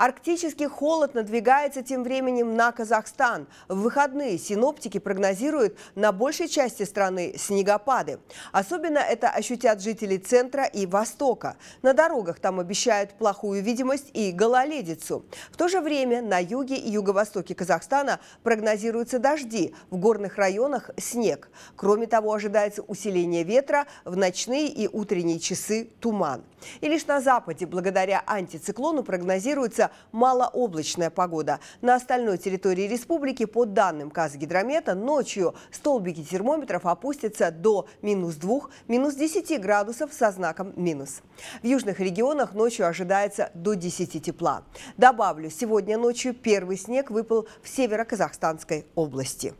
Арктический холод надвигается тем временем на Казахстан. В выходные синоптики прогнозируют на большей части страны снегопады. Особенно это ощутят жители центра и востока. На дорогах там обещают плохую видимость и гололедицу. В то же время на юге и юго-востоке Казахстана прогнозируются дожди, в горных районах – снег. Кроме того, ожидается усиление ветра, в ночные и утренние часы – туман. И лишь на западе, благодаря антициклону, прогнозируется малооблачная погода. На остальной территории республики, по данным Казгидромета, ночью столбики термометров опустятся до минус 2, минус 10 градусов со знаком минус. В южных регионах ночью ожидается до 10 тепла. Добавлю, сегодня ночью первый снег выпал в северо-казахстанской области.